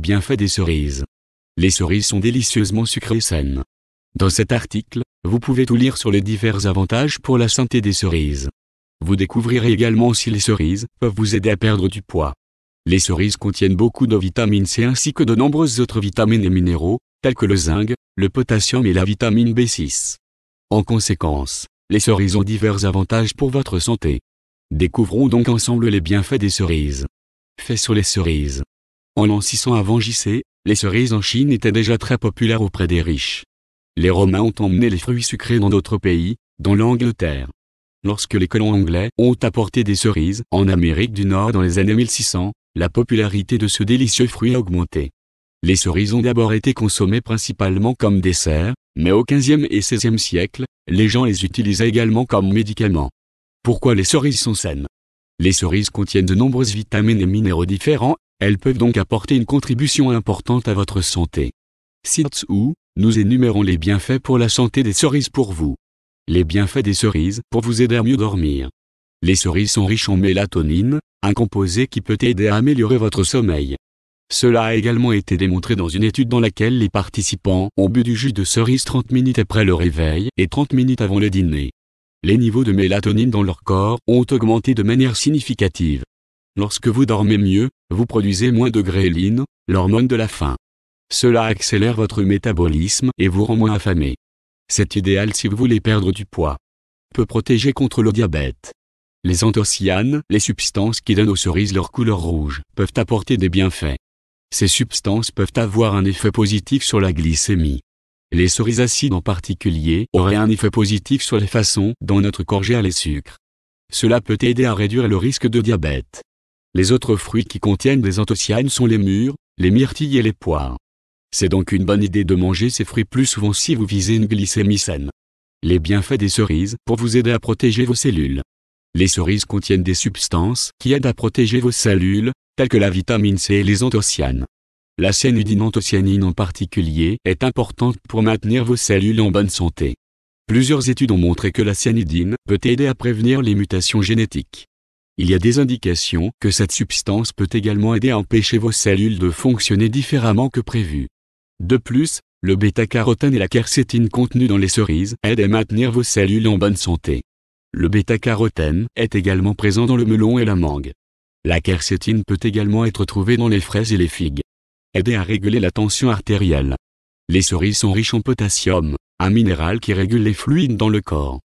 bienfaits des cerises. Les cerises sont délicieusement sucrées et saines. Dans cet article, vous pouvez tout lire sur les divers avantages pour la santé des cerises. Vous découvrirez également si les cerises peuvent vous aider à perdre du poids. Les cerises contiennent beaucoup de vitamine C ainsi que de nombreuses autres vitamines et minéraux, tels que le zinc, le potassium et la vitamine B6. En conséquence, les cerises ont divers avantages pour votre santé. Découvrons donc ensemble les bienfaits des cerises. Fait sur les cerises. En l'an 600 avant JC, les cerises en Chine étaient déjà très populaires auprès des riches. Les Romains ont emmené les fruits sucrés dans d'autres pays, dont l'Angleterre. Lorsque les colons anglais ont apporté des cerises en Amérique du Nord dans les années 1600, la popularité de ce délicieux fruit a augmenté. Les cerises ont d'abord été consommées principalement comme dessert, mais au 15e et 16e siècle, les gens les utilisaient également comme médicaments. Pourquoi les cerises sont saines Les cerises contiennent de nombreuses vitamines et minéraux différents, elles peuvent donc apporter une contribution importante à votre santé. ci où, nous énumérons les bienfaits pour la santé des cerises pour vous. Les bienfaits des cerises pour vous aider à mieux dormir. Les cerises sont riches en mélatonine, un composé qui peut aider à améliorer votre sommeil. Cela a également été démontré dans une étude dans laquelle les participants ont bu du jus de cerise 30 minutes après le réveil et 30 minutes avant le dîner. Les niveaux de mélatonine dans leur corps ont augmenté de manière significative. Lorsque vous dormez mieux, vous produisez moins de gréline, l'hormone de la faim. Cela accélère votre métabolisme et vous rend moins affamé. C'est idéal si vous voulez perdre du poids. Peut protéger contre le diabète. Les anthocyanes, les substances qui donnent aux cerises leur couleur rouge, peuvent apporter des bienfaits. Ces substances peuvent avoir un effet positif sur la glycémie. Les cerises acides en particulier auraient un effet positif sur les façons dont notre corps gère les sucres. Cela peut aider à réduire le risque de diabète. Les autres fruits qui contiennent des anthocyanes sont les mûres, les myrtilles et les poires. C'est donc une bonne idée de manger ces fruits plus souvent si vous visez une glycémie saine. Les bienfaits des cerises pour vous aider à protéger vos cellules. Les cerises contiennent des substances qui aident à protéger vos cellules, telles que la vitamine C et les anthocyanes. La cyanidine-anthocyanine en particulier est importante pour maintenir vos cellules en bonne santé. Plusieurs études ont montré que la cyanidine peut aider à prévenir les mutations génétiques il y a des indications que cette substance peut également aider à empêcher vos cellules de fonctionner différemment que prévu. De plus, le bêta-carotène et la quercétine contenus dans les cerises aident à maintenir vos cellules en bonne santé. Le bêta-carotène est également présent dans le melon et la mangue. La quercétine peut également être trouvée dans les fraises et les figues. Aider à réguler la tension artérielle. Les cerises sont riches en potassium, un minéral qui régule les fluides dans le corps.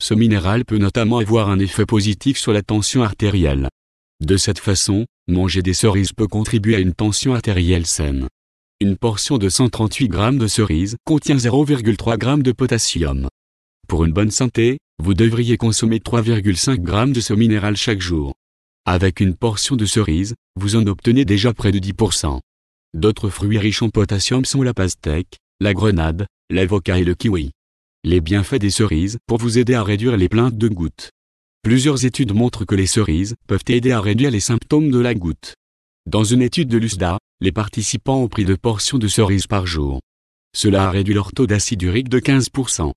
Ce minéral peut notamment avoir un effet positif sur la tension artérielle. De cette façon, manger des cerises peut contribuer à une tension artérielle saine. Une portion de 138 g de cerises contient 0,3 g de potassium. Pour une bonne santé, vous devriez consommer 3,5 g de ce minéral chaque jour. Avec une portion de cerise, vous en obtenez déjà près de 10%. D'autres fruits riches en potassium sont la pastèque, la grenade, l'avocat et le kiwi les bienfaits des cerises pour vous aider à réduire les plaintes de gouttes. Plusieurs études montrent que les cerises peuvent aider à réduire les symptômes de la goutte. Dans une étude de l'USDA, les participants ont pris deux portions de cerises par jour. Cela a réduit leur taux d'acide urique de 15%.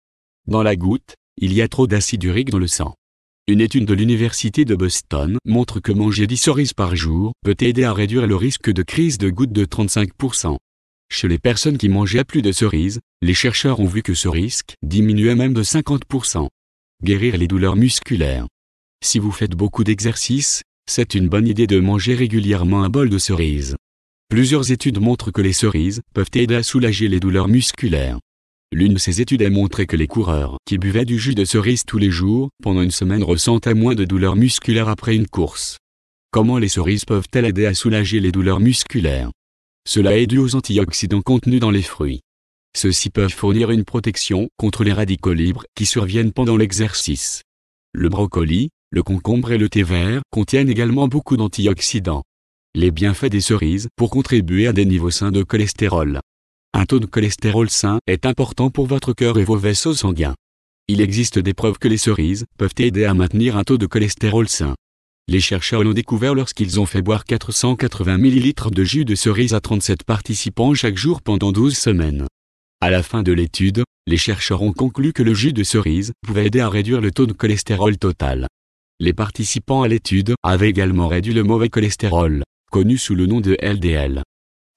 Dans la goutte, il y a trop d'acide urique dans le sang. Une étude de l'Université de Boston montre que manger 10 cerises par jour peut aider à réduire le risque de crise de goutte de 35%. Chez les personnes qui mangeaient plus de cerises, les chercheurs ont vu que ce risque diminuait même de 50%. Guérir les douleurs musculaires. Si vous faites beaucoup d'exercices, c'est une bonne idée de manger régulièrement un bol de cerises. Plusieurs études montrent que les cerises peuvent aider à soulager les douleurs musculaires. L'une de ces études a montré que les coureurs qui buvaient du jus de cerise tous les jours pendant une semaine ressentaient moins de douleurs musculaires après une course. Comment les cerises peuvent-elles aider à soulager les douleurs musculaires cela est dû aux antioxydants contenus dans les fruits. Ceux-ci peuvent fournir une protection contre les radicaux libres qui surviennent pendant l'exercice. Le brocoli, le concombre et le thé vert contiennent également beaucoup d'antioxydants. Les bienfaits des cerises pour contribuer à des niveaux sains de cholestérol. Un taux de cholestérol sain est important pour votre cœur et vos vaisseaux sanguins. Il existe des preuves que les cerises peuvent aider à maintenir un taux de cholestérol sain. Les chercheurs l'ont découvert lorsqu'ils ont fait boire 480 ml de jus de cerise à 37 participants chaque jour pendant 12 semaines. À la fin de l'étude, les chercheurs ont conclu que le jus de cerise pouvait aider à réduire le taux de cholestérol total. Les participants à l'étude avaient également réduit le mauvais cholestérol, connu sous le nom de LDL.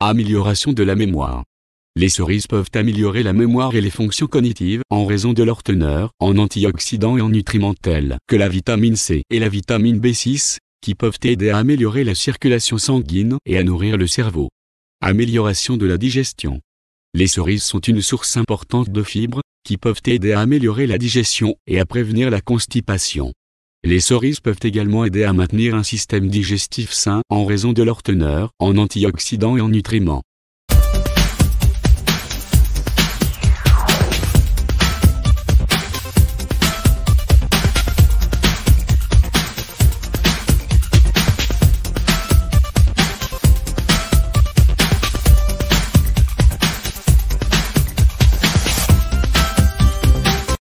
Amélioration de la mémoire. Les cerises peuvent améliorer la mémoire et les fonctions cognitives en raison de leur teneur en antioxydants et en nutriments tels que la vitamine C et la vitamine B6, qui peuvent aider à améliorer la circulation sanguine et à nourrir le cerveau. Amélioration de la digestion. Les cerises sont une source importante de fibres, qui peuvent aider à améliorer la digestion et à prévenir la constipation. Les cerises peuvent également aider à maintenir un système digestif sain en raison de leur teneur en antioxydants et en nutriments.